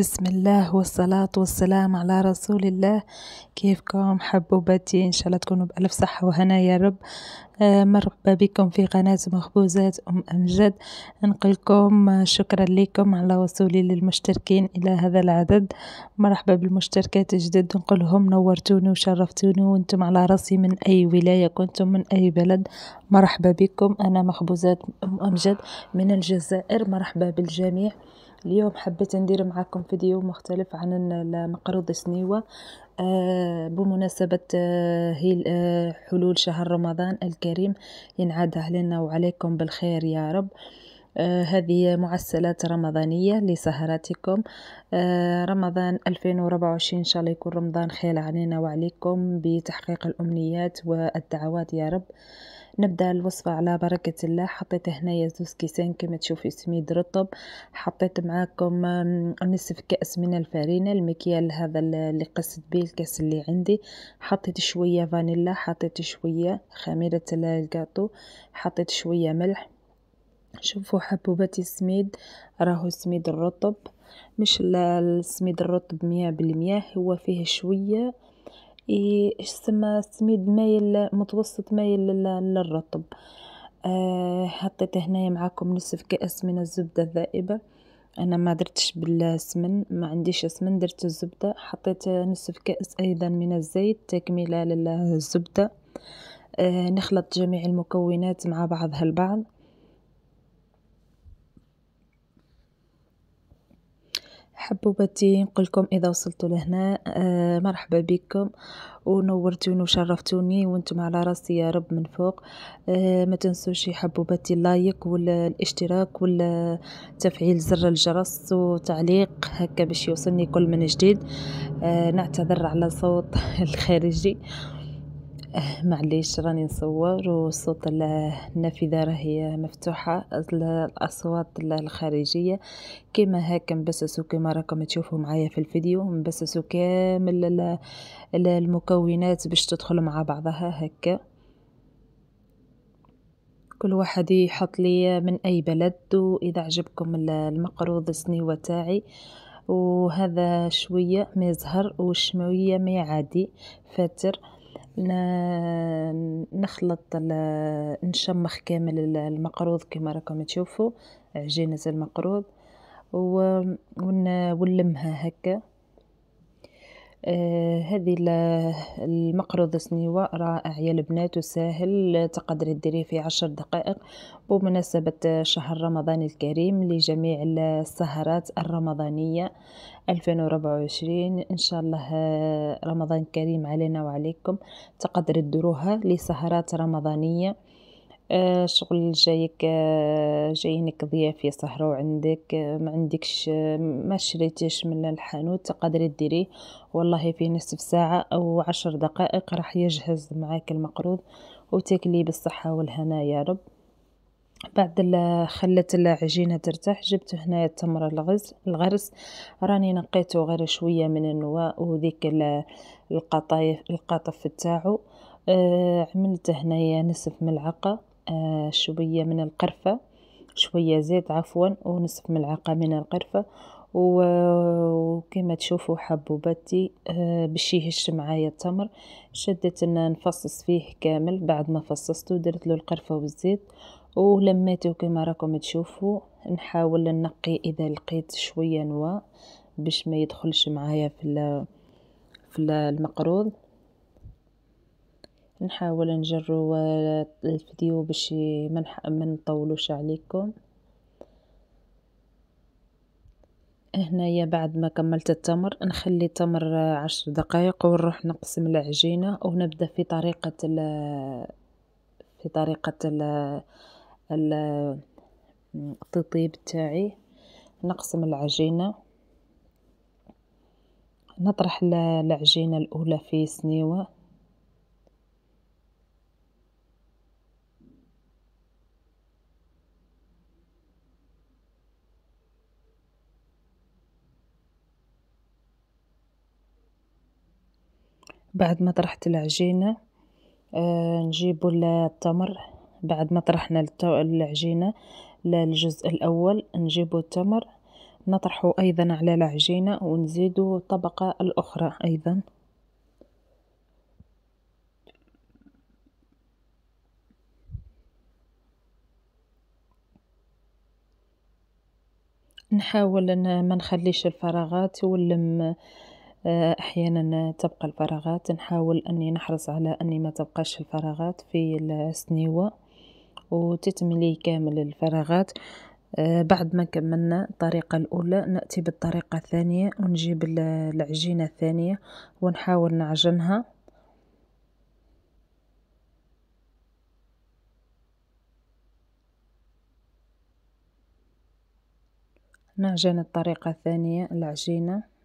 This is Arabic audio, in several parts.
بسم الله والصلاة والسلام على رسول الله كيفكم حبوباتي إن شاء الله تكونوا بألف صحة وهنا يا رب مرحبا بكم في قناة مخبوزات أم أمجد نقلكم شكرا لكم على وصولي للمشتركين إلى هذا العدد مرحبا بالمشتركات الجدد نقولهم نورتوني وشرفتوني وانتم على راسي من أي ولاية كنتم من أي بلد مرحبا بكم أنا مخبوزات أم أمجد من الجزائر مرحبا بالجميع اليوم حبيت ندير معكم فيديو مختلف عن المقروض سنيوة آه، بمناسبة آه، هي آه، حلول شهر رمضان الكريم ينعاد علينا وعليكم بالخير يا رب هذه معسلات رمضانية لسهراتكم رمضان 2024 إن شاء الله يكون رمضان خير علينا وعليكم بتحقيق الأمنيات والدعوات يا رب نبدا الوصفه على بركه الله حطيت هنايا زوز كيسان كما تشوفوا سميد رطب حطيت معاكم نصف كاس من الفارينه المكيال هذا اللي قصت به الكاس اللي عندي حطيت شويه فانيلا حطيت شويه خميره الكاطو حطيت شويه ملح شوفوا حبوبات السميد راهو سميد الرطب مش السميد الرطب مية بالمية هو فيه شوية يسمى السميد مايل متوسط مايل للرطب آه حطيت هنايا معاكم نصف كأس من الزبدة الذائبة انا ما درتش بالسمن ما عنديش سمن درت الزبدة حطيت نصف كأس ايضا من الزيت تكملة للزبدة آه نخلط جميع المكونات مع بعضها البعض حبوبتي نقولكم اذا وصلتوا لهنا آه، مرحبا بكم ونورتوني وشرفتوني وانتم على راسي يا رب من فوق آه، ما تنسوش حبوبتي اللايك والاشتراك والتفعيل زر الجرس وتعليق هكا باش يوصلني كل من جديد آه، نعتذر على صوت الخارجي آه آه، معليش راني نصور وصوت النافذة راهي مفتوحة الأصوات الخارجية كما هكا نبسسو كما راكم تشوفوا معايا في الفيديو نبسسو كامل المكونات باش تدخل مع بعضها هكا كل واحد يحط لي من أي بلد وإذا عجبكم المقروض السنيوة تاعي وهذا شوية ما يزهر وشوية ما عادي فاتر نخلط نشمخ كامل المقروض كما راكم تشوفوا عجينه المقروض ونلمها هكا آه، هذه المقروض سنيوة رائع يا البنات وسهل تقدري ديريه في عشر دقائق بمناسبة شهر رمضان الكريم لجميع السهرات الرمضانية 2024 إن شاء الله رمضان كريم علينا وعليكم تقدري تدروها لسهرات رمضانية الشغل آه، جايك جايينك آه، جاي ضياف في سهرة وعندك آه، ما عندكش ما شريتيش من الحانوت تقدري ديريه والله في نصف ساعة أو عشر دقائق راح يجهز معاك المقروض وتاكلي بالصحة والهنا يا رب بعد خلت العجينة ترتاح جبت هنا التمر الغرس, الغرس راني نقيته غير شوية من النواء وذيك القطايف القطف تاعو عملت هنايا نصف ملعقة آه، شوية من القرفة شوية زيت عفوا ونصف ملعقة من القرفة وكما تشوفوا حبوباتي آه، باش يهش معايا التمر شدت ان نفصص فيه كامل بعد ما فصصته درت له القرفه والزيت ولميته كما راكم تشوفوا نحاول ننقي اذا لقيت شويه نواء باش ما يدخلش معايا في في المقروض نحاول نجرو الفيديو باش ما نطولوش عليكم هنايا بعد ما كملت التمر نخلي التمر عشر دقائق ونروح نقسم العجينه ونبدا في طريقه ال في طريقه ال التطيب تاعي نقسم العجينه نطرح العجينه الاولى في سنيوه بعد ما طرحت العجينة آه، نجيبو التمر بعد ما طرحنا العجينة للجزء الأول نجيبو التمر نطرحه أيضا على العجينة ونزيد الطبقة الأخرى أيضا نحاول ما نخليش الفراغات ونلم آه، أحيانا تبقى الفراغات نحاول أني نحرص على أني ما تبقاش الفراغات في السنيوة وتتملي كامل الفراغات آه، بعد ما كملنا الطريقة الأولى نأتي بالطريقة الثانية ونجيب العجينة الثانية ونحاول نعجنها نعجن الطريقة الثانية العجينة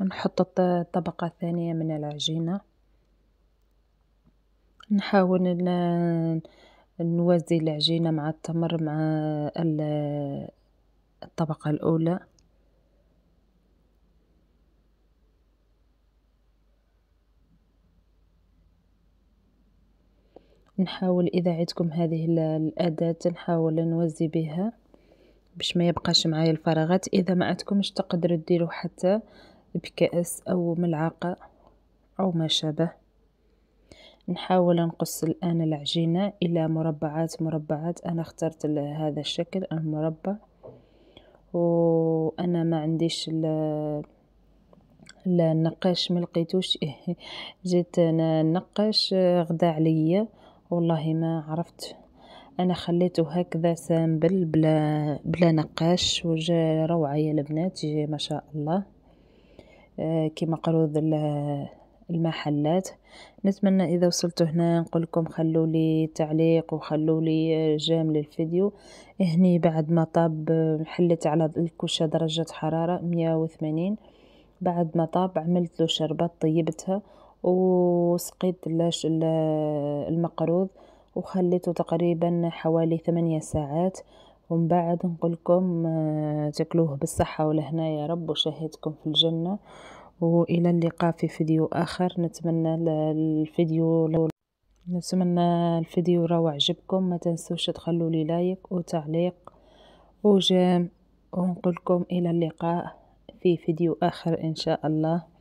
ونحط الطبقة الثانية من العجينة نحاول نوازي العجينة مع التمر مع الطبقة الأولى نحاول إذا عندكم هذه الأداة نحاول نوزي بها باش ما يبقاش معايا الفراغات إذا ما عندكمش تقدروا ديروا حتى بكأس أو ملعقة أو ما شابه نحاول نقص الآن العجينة إلى مربعات مربعات أنا اخترت هذا الشكل المربع وأنا ما عنديش النقاش ما لقيتوش جيت انا نقاش غدا عليا والله ما عرفت انا خليته هكذا سامبل بلا بلا نقاش وجا روعه يا البنات ما شاء الله كما قروض المحلات نتمنى اذا وصلتوا هنا نقول لكم خلوا لي تعليق وخلوا لي آه، جام للفيديو هني بعد ما طاب آه، حلت على الكوشه درجه حراره 180 بعد ما طاب عملت له شربات طيبتها وسقيت المقروض وخليته تقريبا حوالي ثمانية ساعات ومن بعد نقولكم آه، تاكلوه بالصحة والهنا يا رب وشاهدكم في الجنة وإلى اللقاء في فيديو آخر نتمنى الفيديو نتمنى الفيديو راهو عجبكم ما تنسوش تخلوا لي لايك وتعليق وجيم ونقولكم إلى اللقاء في فيديو آخر إن شاء الله